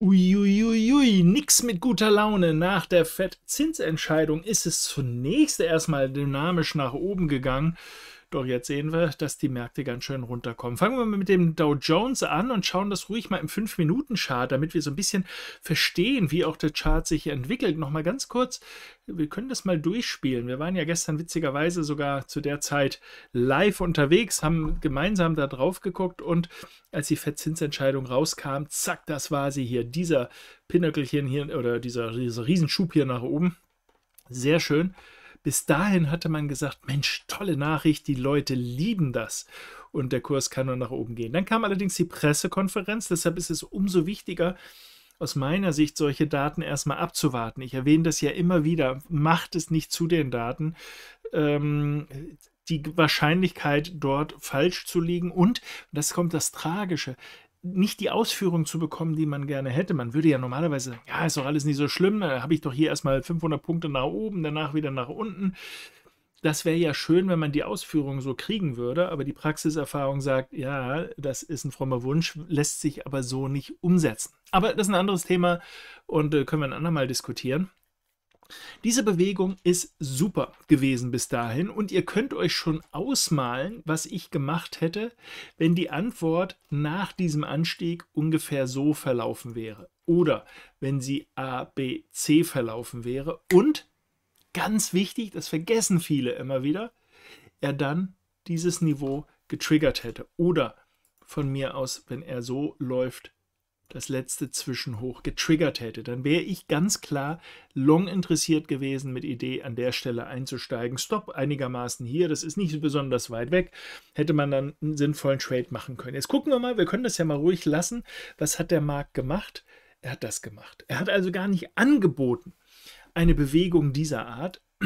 Uiuiui, nix mit guter Laune. Nach der FED-Zinsentscheidung ist es zunächst erstmal dynamisch nach oben gegangen. Doch jetzt sehen wir, dass die Märkte ganz schön runterkommen. Fangen wir mal mit dem Dow Jones an und schauen das ruhig mal im 5-Minuten-Chart, damit wir so ein bisschen verstehen, wie auch der Chart sich entwickelt. Nochmal ganz kurz, wir können das mal durchspielen. Wir waren ja gestern witzigerweise sogar zu der Zeit live unterwegs, haben gemeinsam da drauf geguckt und als die Fettzinsentscheidung rauskam, zack, das war sie hier, dieser Pinöckelchen hier oder dieser, dieser Riesenschub hier nach oben. Sehr schön. Bis dahin hatte man gesagt, Mensch, tolle Nachricht, die Leute lieben das und der Kurs kann nur nach oben gehen. Dann kam allerdings die Pressekonferenz, deshalb ist es umso wichtiger, aus meiner Sicht solche Daten erstmal abzuwarten. Ich erwähne das ja immer wieder, macht es nicht zu den Daten. Ähm, die Wahrscheinlichkeit, dort falsch zu liegen und, und das kommt das Tragische, nicht die Ausführung zu bekommen, die man gerne hätte. Man würde ja normalerweise, ja, ist doch alles nicht so schlimm, da äh, habe ich doch hier erstmal 500 Punkte nach oben, danach wieder nach unten. Das wäre ja schön, wenn man die Ausführung so kriegen würde, aber die Praxiserfahrung sagt, ja, das ist ein frommer Wunsch, lässt sich aber so nicht umsetzen. Aber das ist ein anderes Thema und äh, können wir ein andermal diskutieren. Diese Bewegung ist super gewesen bis dahin und ihr könnt euch schon ausmalen, was ich gemacht hätte, wenn die Antwort nach diesem Anstieg ungefähr so verlaufen wäre oder wenn sie A, B, C verlaufen wäre und ganz wichtig, das vergessen viele immer wieder, er dann dieses Niveau getriggert hätte oder von mir aus, wenn er so läuft, das letzte Zwischenhoch getriggert hätte. Dann wäre ich ganz klar long interessiert gewesen mit Idee, an der Stelle einzusteigen. Stop einigermaßen hier, das ist nicht besonders weit weg. Hätte man dann einen sinnvollen Trade machen können. Jetzt gucken wir mal, wir können das ja mal ruhig lassen. Was hat der Markt gemacht? Er hat das gemacht. Er hat also gar nicht angeboten, eine Bewegung dieser Art.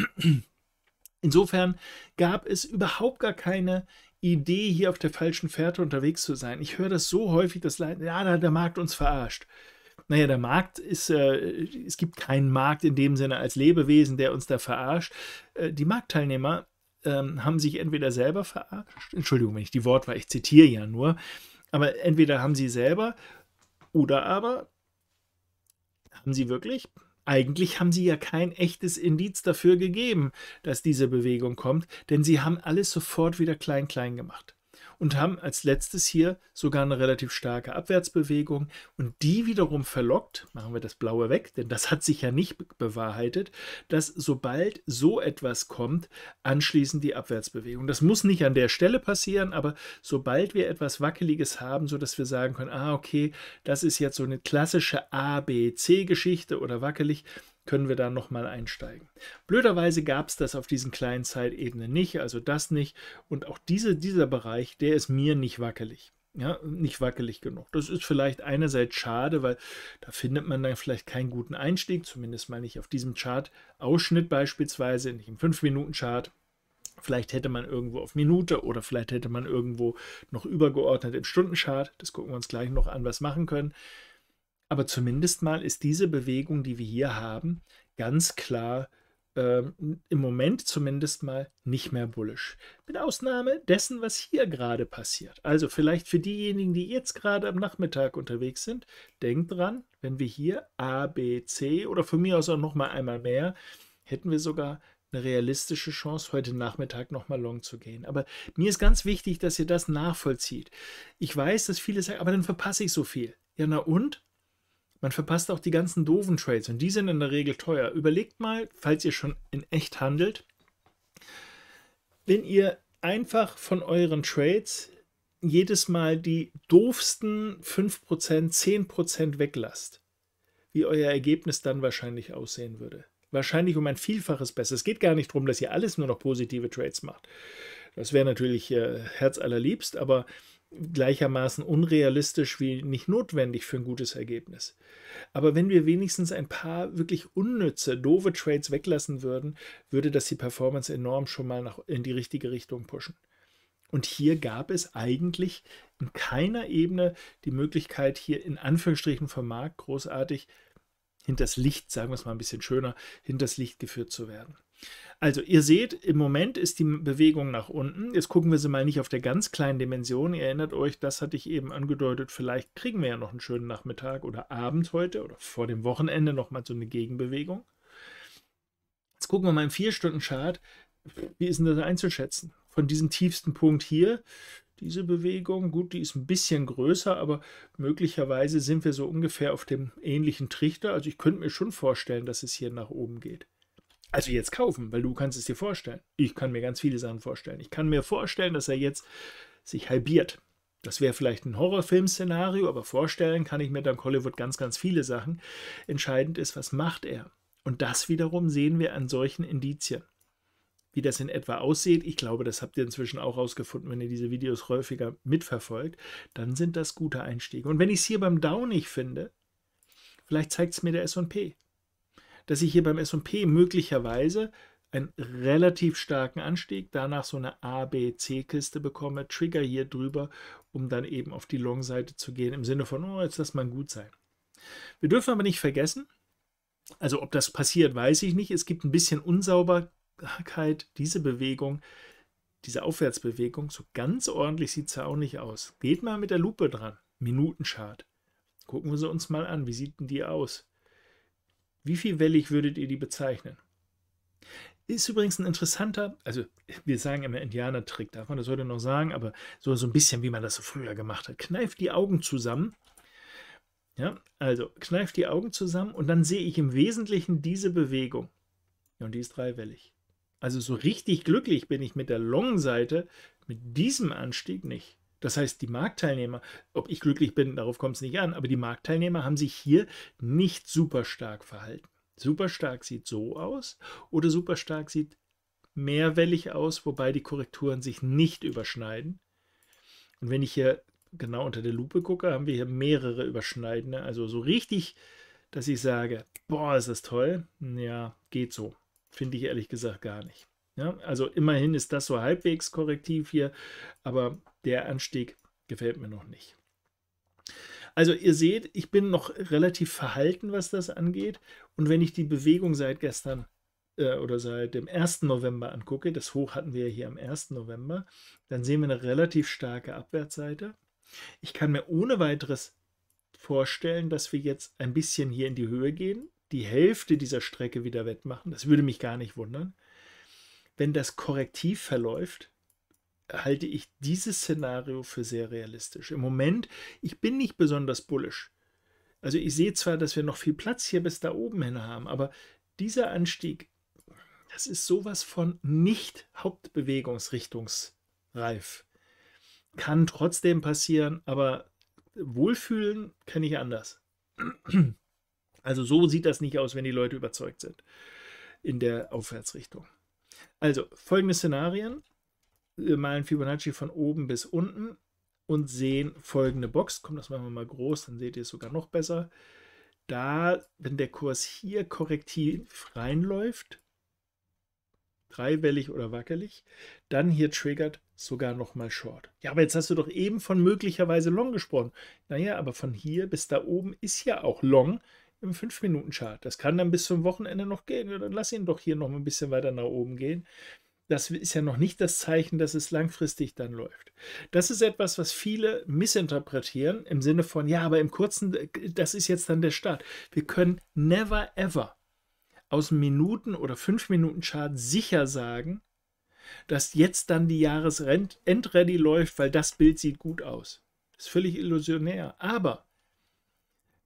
Insofern gab es überhaupt gar keine Idee, hier auf der falschen Fährte unterwegs zu sein. Ich höre das so häufig, dass ja, der, der Markt uns verarscht. Naja, der Markt ist, äh, es gibt keinen Markt in dem Sinne als Lebewesen, der uns da verarscht. Äh, die Marktteilnehmer ähm, haben sich entweder selber verarscht, Entschuldigung, wenn ich die Wortwahl, ich zitiere ja nur, aber entweder haben sie selber oder aber haben sie wirklich eigentlich haben sie ja kein echtes Indiz dafür gegeben, dass diese Bewegung kommt, denn sie haben alles sofort wieder klein klein gemacht und haben als letztes hier sogar eine relativ starke Abwärtsbewegung und die wiederum verlockt, machen wir das blaue weg, denn das hat sich ja nicht bewahrheitet, dass sobald so etwas kommt, anschließend die Abwärtsbewegung. Das muss nicht an der Stelle passieren, aber sobald wir etwas Wackeliges haben, sodass wir sagen können, ah okay, das ist jetzt so eine klassische abc geschichte oder wackelig, können wir da nochmal einsteigen. Blöderweise gab es das auf diesen kleinen Zeitebenen nicht, also das nicht. Und auch diese, dieser Bereich, der ist mir nicht wackelig. Ja, nicht wackelig genug. Das ist vielleicht einerseits schade, weil da findet man dann vielleicht keinen guten Einstieg, zumindest mal nicht auf diesem Chart-Ausschnitt beispielsweise, nicht im 5-Minuten-Chart. Vielleicht hätte man irgendwo auf Minute oder vielleicht hätte man irgendwo noch übergeordnet im Stundenchart. Das gucken wir uns gleich noch an, was machen können. Aber zumindest mal ist diese Bewegung, die wir hier haben, ganz klar äh, im Moment zumindest mal nicht mehr bullisch. Mit Ausnahme dessen, was hier gerade passiert. Also vielleicht für diejenigen, die jetzt gerade am Nachmittag unterwegs sind, denkt dran, wenn wir hier A, B, C oder von mir aus auch nochmal einmal mehr, hätten wir sogar eine realistische Chance, heute Nachmittag nochmal long zu gehen. Aber mir ist ganz wichtig, dass ihr das nachvollzieht. Ich weiß, dass viele sagen, aber dann verpasse ich so viel. Ja, na und? Man verpasst auch die ganzen doofen Trades und die sind in der Regel teuer. Überlegt mal, falls ihr schon in echt handelt, wenn ihr einfach von euren Trades jedes Mal die doofsten 5%, 10% weglasst, wie euer Ergebnis dann wahrscheinlich aussehen würde. Wahrscheinlich um ein Vielfaches besser. Es geht gar nicht darum, dass ihr alles nur noch positive Trades macht. Das wäre natürlich äh, herzallerliebst, aber gleichermaßen unrealistisch wie nicht notwendig für ein gutes Ergebnis. Aber wenn wir wenigstens ein paar wirklich unnütze, doofe Trades weglassen würden, würde das die Performance enorm schon mal nach, in die richtige Richtung pushen. Und hier gab es eigentlich in keiner Ebene die Möglichkeit, hier in Anführungsstrichen vom Markt großartig hinters Licht, sagen wir es mal ein bisschen schöner, hinters Licht geführt zu werden. Also ihr seht, im Moment ist die Bewegung nach unten. Jetzt gucken wir sie mal nicht auf der ganz kleinen Dimension. Ihr erinnert euch, das hatte ich eben angedeutet, vielleicht kriegen wir ja noch einen schönen Nachmittag oder Abend heute oder vor dem Wochenende nochmal so eine Gegenbewegung. Jetzt gucken wir mal im 4-Stunden-Chart, wie ist denn das einzuschätzen? Von diesem tiefsten Punkt hier, diese Bewegung, gut, die ist ein bisschen größer, aber möglicherweise sind wir so ungefähr auf dem ähnlichen Trichter. Also ich könnte mir schon vorstellen, dass es hier nach oben geht. Also jetzt kaufen, weil du kannst es dir vorstellen. Ich kann mir ganz viele Sachen vorstellen. Ich kann mir vorstellen, dass er jetzt sich halbiert. Das wäre vielleicht ein Horrorfilm-Szenario, aber vorstellen kann ich mir dann Hollywood ganz, ganz viele Sachen. Entscheidend ist, was macht er? Und das wiederum sehen wir an solchen Indizien. Wie das in etwa aussieht, ich glaube, das habt ihr inzwischen auch rausgefunden, wenn ihr diese Videos häufiger mitverfolgt, dann sind das gute Einstiege. Und wenn ich es hier beim Down nicht finde, vielleicht zeigt es mir der SP dass ich hier beim SP möglicherweise einen relativ starken Anstieg, danach so eine abc kiste bekomme, Trigger hier drüber, um dann eben auf die Long-Seite zu gehen, im Sinne von, oh, jetzt lass mal gut sein. Wir dürfen aber nicht vergessen, also ob das passiert, weiß ich nicht. Es gibt ein bisschen Unsauberkeit, diese Bewegung, diese Aufwärtsbewegung, so ganz ordentlich sieht es ja auch nicht aus. Geht mal mit der Lupe dran, Minutenchart. Gucken wir sie uns mal an, wie sieht denn die aus? Wie viel wellig würdet ihr die bezeichnen? Ist übrigens ein interessanter, also wir sagen immer Indianertrick, darf man das heute noch sagen, aber so, so ein bisschen wie man das so früher gemacht hat. Kneift die Augen zusammen. Ja, also kneift die Augen zusammen und dann sehe ich im Wesentlichen diese Bewegung. und die ist dreiwellig. Also so richtig glücklich bin ich mit der Long-Seite, mit diesem Anstieg nicht. Das heißt, die Marktteilnehmer, ob ich glücklich bin, darauf kommt es nicht an, aber die Marktteilnehmer haben sich hier nicht super stark verhalten. Super stark sieht so aus oder super stark sieht mehrwellig aus, wobei die Korrekturen sich nicht überschneiden. Und wenn ich hier genau unter der Lupe gucke, haben wir hier mehrere überschneidende. Also so richtig, dass ich sage, boah, ist das toll. Ja, geht so. Finde ich ehrlich gesagt gar nicht. Ja, also immerhin ist das so halbwegs korrektiv hier, aber der Anstieg gefällt mir noch nicht. Also ihr seht, ich bin noch relativ verhalten, was das angeht. Und wenn ich die Bewegung seit gestern äh, oder seit dem 1. November angucke, das Hoch hatten wir ja hier am 1. November, dann sehen wir eine relativ starke Abwärtsseite. Ich kann mir ohne weiteres vorstellen, dass wir jetzt ein bisschen hier in die Höhe gehen, die Hälfte dieser Strecke wieder wettmachen. Das würde mich gar nicht wundern. Wenn das korrektiv verläuft, halte ich dieses Szenario für sehr realistisch. Im Moment, ich bin nicht besonders bullisch. Also ich sehe zwar, dass wir noch viel Platz hier bis da oben hin haben, aber dieser Anstieg, das ist sowas von nicht Hauptbewegungsrichtungsreif. Kann trotzdem passieren, aber wohlfühlen kann ich anders. Also so sieht das nicht aus, wenn die Leute überzeugt sind in der Aufwärtsrichtung. Also folgende Szenarien. Äh, malen Fibonacci von oben bis unten und sehen folgende Box. Kommt das machen wir mal groß, dann seht ihr es sogar noch besser. Da, wenn der Kurs hier korrektiv reinläuft, dreiwellig oder wackelig, dann hier triggert sogar noch mal Short. Ja, aber jetzt hast du doch eben von möglicherweise Long gesprochen. Naja, aber von hier bis da oben ist ja auch Long im 5-Minuten-Chart. Das kann dann bis zum Wochenende noch gehen. dann lass ihn doch hier noch ein bisschen weiter nach oben gehen das ist ja noch nicht das Zeichen, dass es langfristig dann läuft. Das ist etwas, was viele missinterpretieren im Sinne von, ja, aber im kurzen, äh, das ist jetzt dann der Start. Wir können never ever aus Minuten- oder Fünf-Minuten-Chart sicher sagen, dass jetzt dann die Jahresend-Ready läuft, weil das Bild sieht gut aus. Das ist völlig illusionär. Aber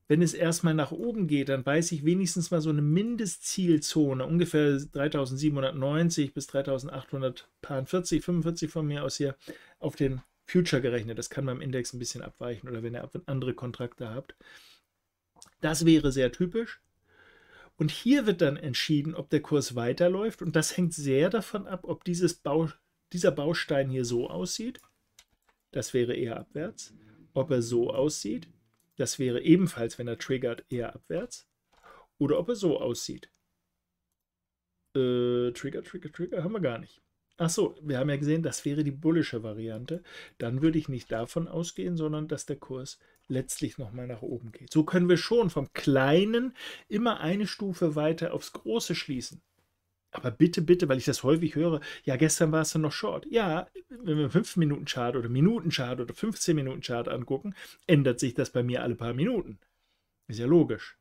wenn es erstmal nach oben geht, dann weiß ich wenigstens mal so eine Mindestzielzone, ungefähr 3790 bis 3840, 45 von mir aus hier auf den Future gerechnet. Das kann beim Index ein bisschen abweichen oder wenn ihr andere Kontrakte habt. Das wäre sehr typisch. Und hier wird dann entschieden, ob der Kurs weiterläuft. Und das hängt sehr davon ab, ob dieses Bau, dieser Baustein hier so aussieht. Das wäre eher abwärts. Ob er so aussieht das wäre ebenfalls, wenn er triggert, eher abwärts. Oder ob er so aussieht. Äh, Trigger, Trigger, Trigger haben wir gar nicht. Achso, wir haben ja gesehen, das wäre die bullische Variante. Dann würde ich nicht davon ausgehen, sondern dass der Kurs letztlich nochmal nach oben geht. So können wir schon vom Kleinen immer eine Stufe weiter aufs Große schließen. Aber bitte, bitte, weil ich das häufig höre, ja, gestern war es dann noch Short. Ja, wenn wir 5-Minuten-Chart oder Minuten-Chart oder 15-Minuten-Chart angucken, ändert sich das bei mir alle paar Minuten. Ist ja logisch.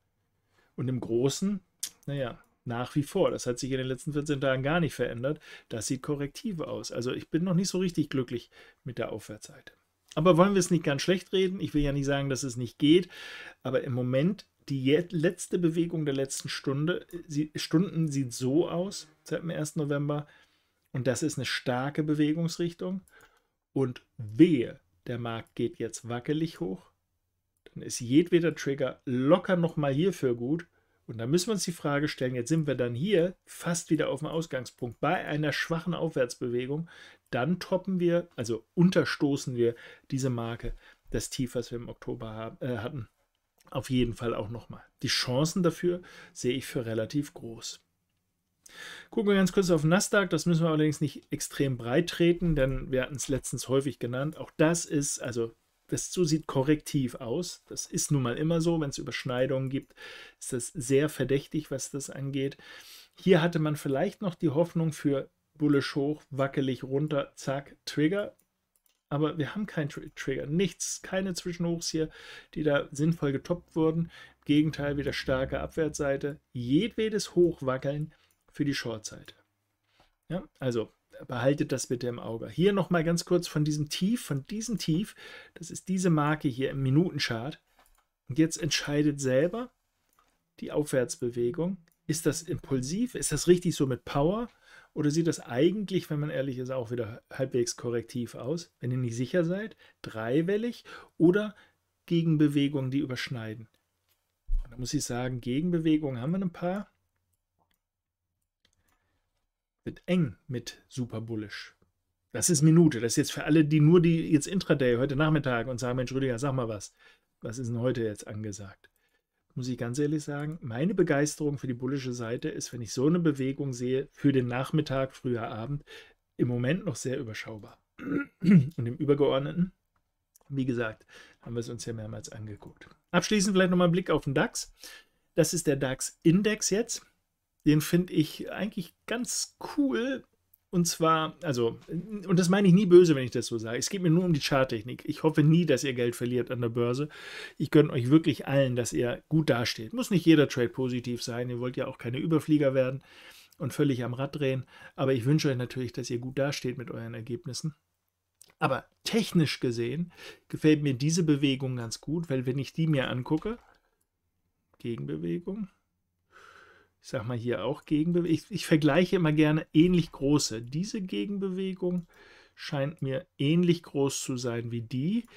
Und im Großen, naja, nach wie vor. Das hat sich in den letzten 14 Tagen gar nicht verändert. Das sieht korrektiv aus. Also ich bin noch nicht so richtig glücklich mit der Aufwärtsseite. Aber wollen wir es nicht ganz schlecht reden? Ich will ja nicht sagen, dass es nicht geht. Aber im Moment die letzte Bewegung der letzten Stunde, sie, Stunden sieht so aus, seit dem 1. November. Und das ist eine starke Bewegungsrichtung. Und wehe, der Markt geht jetzt wackelig hoch. Dann ist jedweder Trigger locker nochmal hierfür gut. Und da müssen wir uns die Frage stellen, jetzt sind wir dann hier fast wieder auf dem Ausgangspunkt bei einer schwachen Aufwärtsbewegung. Dann toppen wir, also unterstoßen wir diese Marke des Tief, was wir im Oktober haben, äh, hatten auf jeden Fall auch nochmal. Die Chancen dafür sehe ich für relativ groß. Gucken wir ganz kurz auf Nasdaq. Das müssen wir allerdings nicht extrem breit treten, denn wir hatten es letztens häufig genannt. Auch das ist, also das so sieht korrektiv aus. Das ist nun mal immer so. Wenn es Überschneidungen gibt, ist das sehr verdächtig, was das angeht. Hier hatte man vielleicht noch die Hoffnung für bullisch hoch, wackelig runter, zack, Trigger aber wir haben keinen Tr Trigger, nichts, keine Zwischenhochs hier, die da sinnvoll getoppt wurden. Im Gegenteil, wieder starke Abwärtsseite, jedwedes Hochwackeln für die Shortseite. Ja, also behaltet das bitte im Auge. Hier nochmal ganz kurz von diesem Tief, von diesem Tief, das ist diese Marke hier im Minutenchart. Und jetzt entscheidet selber die Aufwärtsbewegung. Ist das impulsiv? Ist das richtig so mit Power? Oder sieht das eigentlich, wenn man ehrlich ist, auch wieder halbwegs korrektiv aus, wenn ihr nicht sicher seid? Dreiwellig oder Gegenbewegungen, die überschneiden? Und da muss ich sagen, Gegenbewegungen haben wir ein paar. Wird eng mit super bullish. Das ist Minute. Das ist jetzt für alle, die nur die jetzt Intraday heute Nachmittag und sagen, Mensch, Rüdiger, sag mal was. Was ist denn heute jetzt angesagt? muss ich ganz ehrlich sagen, meine Begeisterung für die bullische Seite ist, wenn ich so eine Bewegung sehe, für den Nachmittag, früher Abend, im Moment noch sehr überschaubar. Und im Übergeordneten, wie gesagt, haben wir es uns ja mehrmals angeguckt. Abschließend vielleicht nochmal ein Blick auf den DAX. Das ist der DAX-Index jetzt. Den finde ich eigentlich ganz cool, und zwar, also, und das meine ich nie böse, wenn ich das so sage. Es geht mir nur um die Charttechnik. Ich hoffe nie, dass ihr Geld verliert an der Börse. Ich gönne euch wirklich allen, dass ihr gut dasteht. Muss nicht jeder Trade positiv sein. Ihr wollt ja auch keine Überflieger werden und völlig am Rad drehen. Aber ich wünsche euch natürlich, dass ihr gut dasteht mit euren Ergebnissen. Aber technisch gesehen gefällt mir diese Bewegung ganz gut, weil wenn ich die mir angucke, Gegenbewegung, ich sag mal hier auch Gegenbewegung. Ich, ich, vergleiche immer gerne ähnlich große. Diese Gegenbewegung scheint mir ähnlich groß zu sein wie die.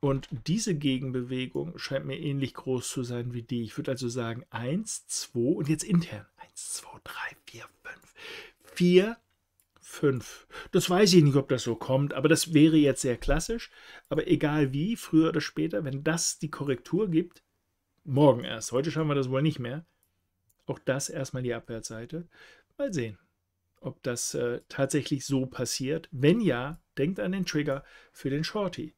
Und diese Gegenbewegung scheint mir ähnlich groß zu sein wie die. Ich würde also sagen 1, 2 und jetzt intern. 1, 2, 3, 4, 5. 4, 5. Das weiß ich nicht, ob das so kommt, aber das wäre jetzt sehr klassisch. Aber egal wie, früher oder später, wenn das die Korrektur gibt, morgen erst, heute schauen wir das wohl nicht mehr, auch das erstmal die Abwärtsseite. Mal sehen, ob das äh, tatsächlich so passiert. Wenn ja, denkt an den Trigger für den Shorty.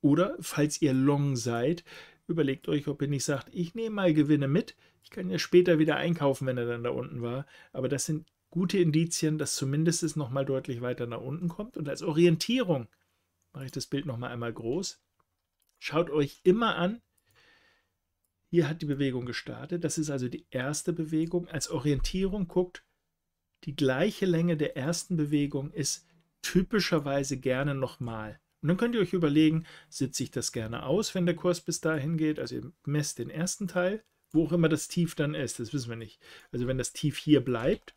Oder falls ihr long seid, überlegt euch, ob ihr nicht sagt, ich nehme mal Gewinne mit. Ich kann ja später wieder einkaufen, wenn er dann da unten war. Aber das sind gute Indizien, dass zumindest es nochmal deutlich weiter nach unten kommt. Und als Orientierung mache ich das Bild nochmal einmal groß. Schaut euch immer an, hier hat die Bewegung gestartet. Das ist also die erste Bewegung. Als Orientierung guckt, die gleiche Länge der ersten Bewegung ist typischerweise gerne nochmal. Und dann könnt ihr euch überlegen, sitze ich das gerne aus, wenn der Kurs bis dahin geht. Also ihr messt den ersten Teil, wo auch immer das Tief dann ist, das wissen wir nicht. Also wenn das Tief hier bleibt,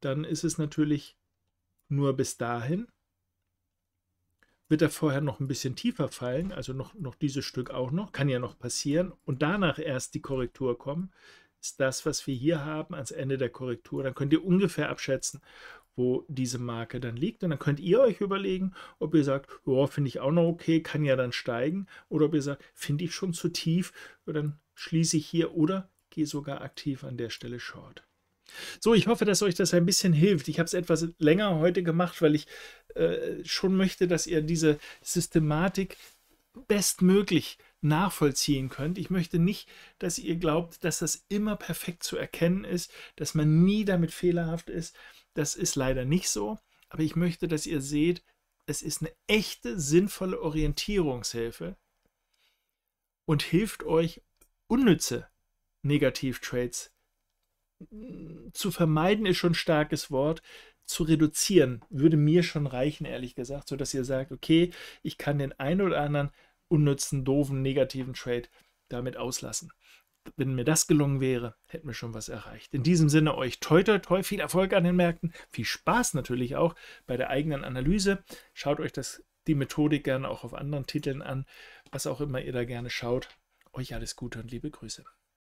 dann ist es natürlich nur bis dahin wird er vorher noch ein bisschen tiefer fallen, also noch, noch dieses Stück auch noch, kann ja noch passieren, und danach erst die Korrektur kommen, ist das, was wir hier haben, ans Ende der Korrektur. Dann könnt ihr ungefähr abschätzen, wo diese Marke dann liegt. Und dann könnt ihr euch überlegen, ob ihr sagt, oh, finde ich auch noch okay, kann ja dann steigen, oder ob ihr sagt, finde ich schon zu tief, dann schließe ich hier oder gehe sogar aktiv an der Stelle Short. So, ich hoffe, dass euch das ein bisschen hilft. Ich habe es etwas länger heute gemacht, weil ich äh, schon möchte, dass ihr diese Systematik bestmöglich nachvollziehen könnt. Ich möchte nicht, dass ihr glaubt, dass das immer perfekt zu erkennen ist, dass man nie damit fehlerhaft ist. Das ist leider nicht so. Aber ich möchte, dass ihr seht, es ist eine echte, sinnvolle Orientierungshilfe und hilft euch, unnütze Negativ-Trades zu vermeiden ist schon ein starkes Wort, zu reduzieren, würde mir schon reichen, ehrlich gesagt, sodass ihr sagt, okay, ich kann den einen oder anderen unnützen, doofen, negativen Trade damit auslassen. Wenn mir das gelungen wäre, hätten wir schon was erreicht. In diesem Sinne euch toi toi toi, viel Erfolg an den Märkten, viel Spaß natürlich auch bei der eigenen Analyse. Schaut euch das, die Methodik gerne auch auf anderen Titeln an, was auch immer ihr da gerne schaut. Euch alles Gute und liebe Grüße.